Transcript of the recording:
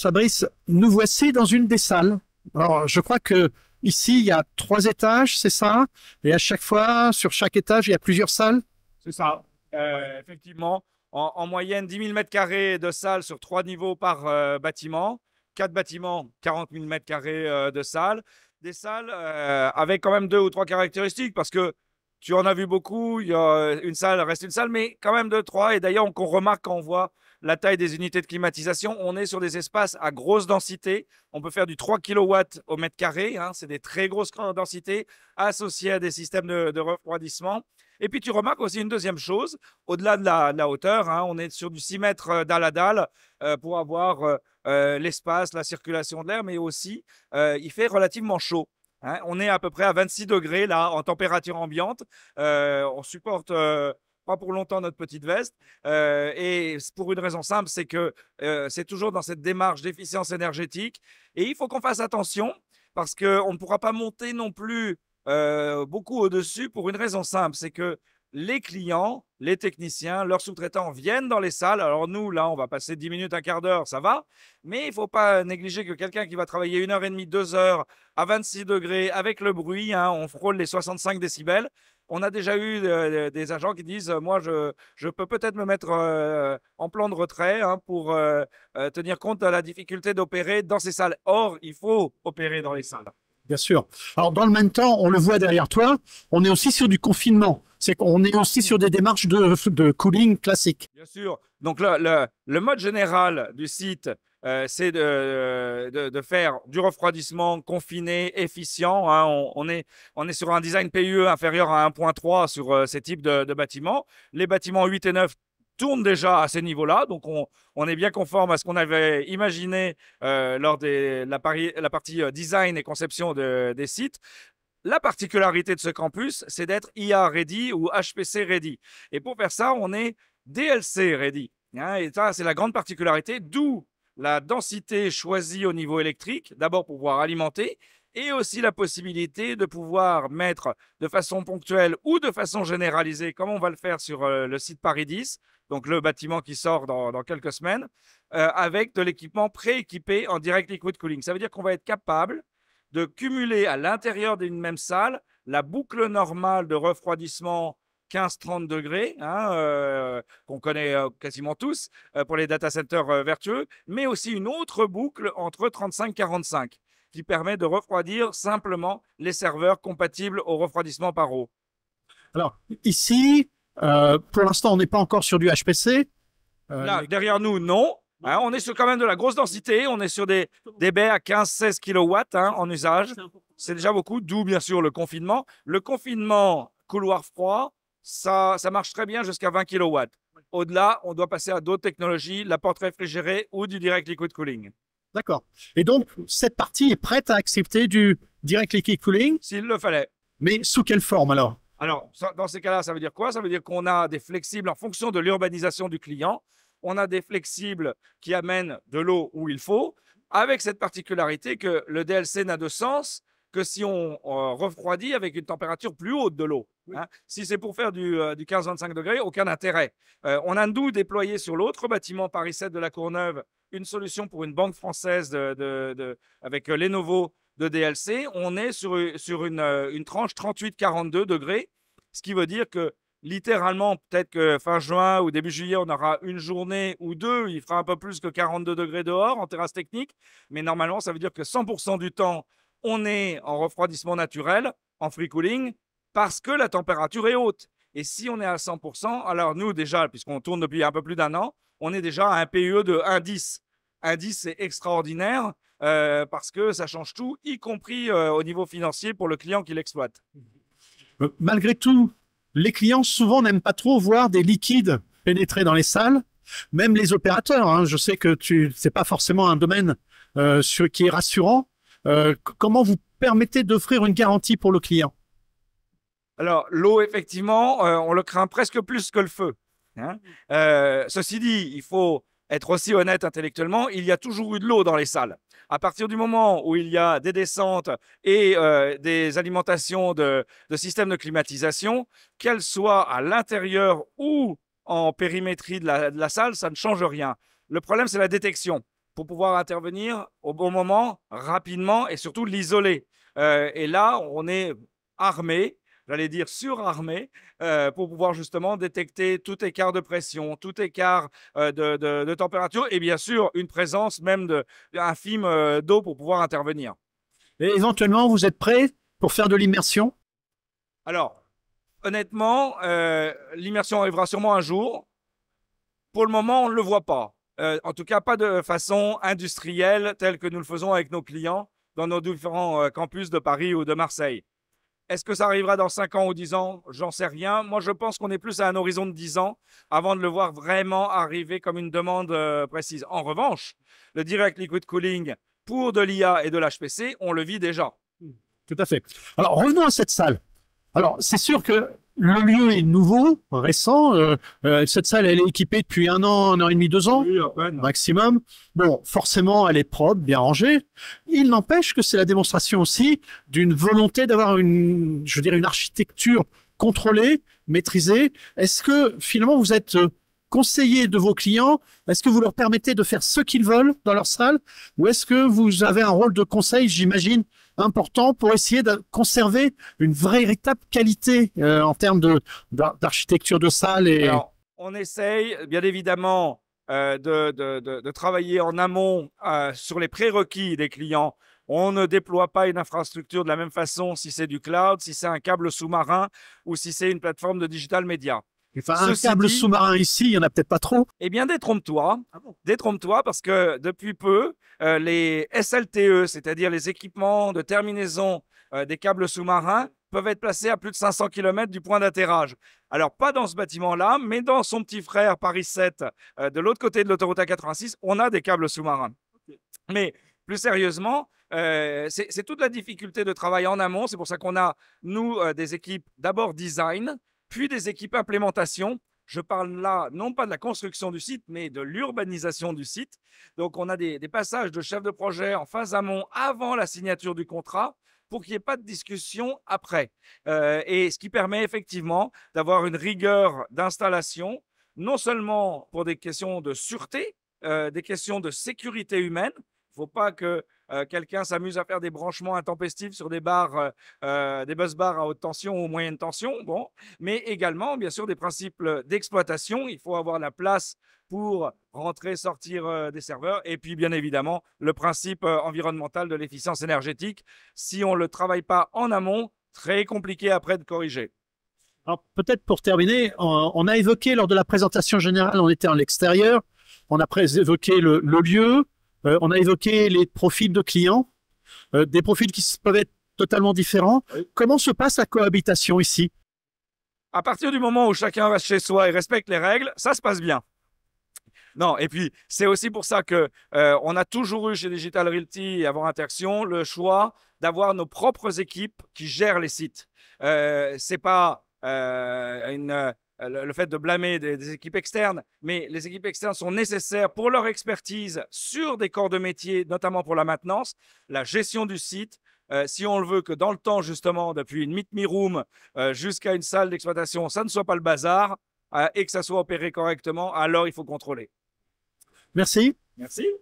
Fabrice, nous voici dans une des salles. Alors, je crois que ici, il y a trois étages, c'est ça Et à chaque fois, sur chaque étage, il y a plusieurs salles C'est ça, euh, effectivement. En, moyenne, 10 000 mètres carrés de salles sur trois niveaux par euh, bâtiment. Quatre bâtiments, 40 000 mètres carrés euh, de salles. Des salles avec quand même deux ou trois caractéristiques parce que tu en as vu beaucoup. Il y a une salle reste une salle, mais quand même deux, trois. Et d'ailleurs, on remarque quand on voit la taille des unités de climatisation. On est sur des espaces à grosse densité. On peut faire du 3 kW au mètre carré. Hein. c'est des très grosses densités associées à des systèmes de, refroidissement. Et puis tu remarques aussi une deuxième chose, au-delà de, la, hauteur, hein, on est sur du 6 mètres euh, dalle à dalle euh, pour avoir euh, l'espace, la circulation de l'air, mais aussi il fait relativement chaud. Hein. on est à peu près à 26 degrés là en température ambiante. on supporte pas pour longtemps notre petite veste. Euh, et pour une raison simple, c'est que euh, c'est toujours dans cette démarche d'efficience énergétique. Et il faut qu'on fasse attention parce qu'on ne pourra pas monter non plus euh, beaucoup au-dessus pour une raison simple, c'est que les clients, les techniciens, leurs sous-traitants viennent dans les salles. Alors nous, là, on va passer 10 minutes, un quart d'heure, ça va. Mais il ne faut pas négliger que quelqu'un qui va travailler une heure et demie, deux heures à 26 degrés avec le bruit, hein, on frôle les 65 décibels, on a déjà eu euh, des agents qui disent euh, Moi, je, je peux peut-être me mettre euh, en plan de retrait hein, pour tenir compte de la difficulté d'opérer dans ces salles. Or, il faut opérer dans les salles. Bien sûr. Alors, dans le même temps, on le voit derrière toi, on est aussi sur du confinement. C'est qu'on est aussi sur des démarches de, de cooling classique. Bien sûr. Donc, le mode général du site, euh, c'est euh, de, de, faire du refroidissement confiné, efficient. Hein. On, est, on est sur un design PUE inférieur à 1.3 sur euh, ces types de, bâtiments. Les bâtiments 8 et 9 tournent déjà à ces niveaux-là, donc on, est bien conforme à ce qu'on avait imaginé lors de la, la, partie design et conception des sites. La particularité de ce campus, c'est d'être IA ready ou HPC ready. Et pour faire ça, on est DLC ready. Hein. et ça, c'est la grande particularité, d'où la densité choisie au niveau électrique, d'abord pour pouvoir alimenter, et aussi la possibilité de pouvoir mettre de façon ponctuelle ou de façon généralisée, comme on va le faire sur euh, le site Paris 10, donc le bâtiment qui sort dans, quelques semaines, euh, avec de l'équipement prééquipé en direct liquid cooling. Ça veut dire qu'on va être capable de cumuler à l'intérieur d'une même salle la boucle normale de refroidissement 15-30 degrés, hein, euh, qu'on connaît euh, quasiment tous euh, pour les data centers vertueux, mais aussi une autre boucle entre 35-45 qui permet de refroidir simplement les serveurs compatibles au refroidissement par eau. Alors ici, pour l'instant, on n'est pas encore sur du HPC. Là, derrière nous, non. Hein, on est sur quand même de la grosse densité, on est sur des, baies à 15-16 kW hein, en usage. C'est déjà beaucoup, d'où bien sûr le confinement. Le confinement couloir froid, ça, ça marche très bien jusqu'à 20 kW. Au-delà, on doit passer à d'autres technologies, la porte réfrigérée ou du direct liquid cooling. D'accord. Et donc, cette partie est prête à accepter du direct liquid cooling S'il le fallait. Mais sous quelle forme alors Alors, dans ces cas-là, ça veut dire quoi Ça veut dire qu'on a des flexibles en fonction de l'urbanisation du client. On a des flexibles qui amènent de l'eau où il faut, avec cette particularité que le DLC n'a de sens que si on, refroidit avec une température plus haute de l'eau. Hein. Si c'est pour faire du, 15-25 euh, degrés, aucun intérêt. Euh, on a nous déployé sur l'autre bâtiment Paris 7 de la Courneuve une solution pour une banque française de, de, de, avec euh, Lenovo de DLC. On est sur, sur une, une tranche 38-42 degrés, ce qui veut dire que littéralement, peut-être que fin juin ou début juillet, on aura une journée ou deux. Il fera un peu plus que 42 degrés dehors en terrasse technique. Mais normalement, ça veut dire que 100% du temps, on est en refroidissement naturel, en free cooling, parce que la température est haute. Et si on est à 100%, alors nous déjà, puisqu'on tourne depuis un peu plus d'un an, on est déjà à un PUE de 1,10. 10, c'est extraordinaire euh, parce que ça change tout, y compris euh, au niveau financier pour le client qui l'exploite. Euh, malgré tout, les clients souvent n'aiment pas trop voir des liquides pénétrer dans les salles, même les opérateurs. Hein. je sais que tu, n'est pas forcément un domaine qui est rassurant euh, comment vous permettez d'offrir une garantie pour le client Alors, l'eau, effectivement, euh, on le craint presque plus que le feu. Hein. Euh, ceci dit, il faut être aussi honnête intellectuellement, il y a toujours eu de l'eau dans les salles. À partir du moment où il y a des descentes et des alimentations de, systèmes de climatisation, qu'elles soient à l'intérieur ou en périmétrie de la salle, ça ne change rien. Le problème, c'est la détection pour pouvoir intervenir au bon moment, rapidement et surtout l'isoler. Euh, et là, on est armé, j'allais dire surarmé, euh, pour pouvoir justement détecter tout écart de pression, tout écart euh, de, température et bien sûr une présence même de, film d'eau pour pouvoir intervenir. Et éventuellement, vous êtes prêt pour faire de l'immersion Alors, honnêtement, l'immersion arrivera sûrement un jour. Pour le moment, on ne le voit pas. Euh, en tout cas pas de façon industrielle telle que nous le faisons avec nos clients dans nos différents euh, campus de Paris ou de Marseille. Est-ce que ça arrivera dans 5 ans ou 10 ans J'en sais rien. Moi, je pense qu'on est plus à un horizon de 10 ans avant de le voir vraiment arriver comme une demande euh, précise. En revanche, le direct liquid cooling pour de l'IA et de l'HPC, on le vit déjà. Tout à fait. Alors, revenons à cette salle. Alors, c'est sûr que le lieu est nouveau, récent. Euh, euh, cette salle, elle est équipée depuis un an, un an et demi, deux ans, maximum. Bon, forcément, elle est propre, bien rangée. Il n'empêche que c'est la démonstration aussi d'une volonté d'avoir une, je dirais, une architecture contrôlée, maîtrisée. Est-ce que finalement, vous êtes euh, conseiller de vos clients Est-ce que vous leur permettez de faire ce qu'ils veulent dans leur salle Ou est-ce que vous avez un rôle de conseil, j'imagine, important pour essayer de conserver une vraie, véritable qualité euh, en termes d'architecture de, salle. Et... on essaye, bien évidemment, euh, de, de, de, travailler en amont euh, sur les prérequis des clients. On ne déploie pas une infrastructure de la même façon si c'est du cloud, si c'est un câble sous-marin ou si c'est une plateforme de digital media. Enfin, un câble sous-marin ici, il n'y en a peut-être pas trop. Eh bien, détrompe-toi. Ah détrompe-toi parce que depuis peu, euh, les SLTE, c'est-à-dire les équipements de terminaison euh, des câbles sous-marins, peuvent être placés à plus de 500 km du point d'atterrage. Alors, pas dans ce bâtiment-là, mais dans son petit frère Paris 7, euh, de l'autre côté de l'autoroute A86, on a des câbles sous-marins. Mais plus sérieusement, c'est, toute la difficulté de travailler en amont. C'est pour ça qu'on a, nous, des équipes d'abord design, puis des équipes d'implémentation, Je parle là non pas de la construction du site, mais de l'urbanisation du site. Donc, on a des, passages de chefs de projet en phase amont avant la signature du contrat pour qu'il n'y ait pas de discussion après. Euh, et ce qui permet effectivement d'avoir une rigueur d'installation, non seulement pour des questions de sûreté, euh, des questions de sécurité humaine. Il ne faut pas que euh, quelqu'un s'amuse à faire des branchements intempestifs sur des barres, euh, euh, des bus bars à haute tension ou moyenne tension, bon, mais également, bien sûr, des principes d'exploitation. Il faut avoir la place pour rentrer, sortir des serveurs. Et puis, bien évidemment, le principe environnemental de l'efficience énergétique. Si on ne le travaille pas en amont, très compliqué après de corriger. Alors, peut-être pour terminer, on a évoqué lors de la présentation générale, on était en l'extérieur, on a évoqué le lieu, euh, on a évoqué les profils de clients, euh, des profils qui peuvent être totalement différents. Comment se passe la cohabitation ici À partir du moment où chacun va chez soi et respecte les règles, ça se passe bien. Non, et puis c'est aussi pour ça que euh, on a toujours eu chez Digital Realty avant Interaction le choix d'avoir nos propres équipes qui gèrent les sites. Ce c'est pas une, euh, le, fait de blâmer des, équipes externes, mais les équipes externes sont nécessaires pour leur expertise sur des corps de métier, notamment pour la maintenance, la gestion du site. Euh, si on le veut que dans le temps, justement, depuis une meet-me room euh, jusqu'à une salle d'exploitation, ça ne soit pas le bazar et que ça soit opéré correctement, alors il faut contrôler. Merci. Merci.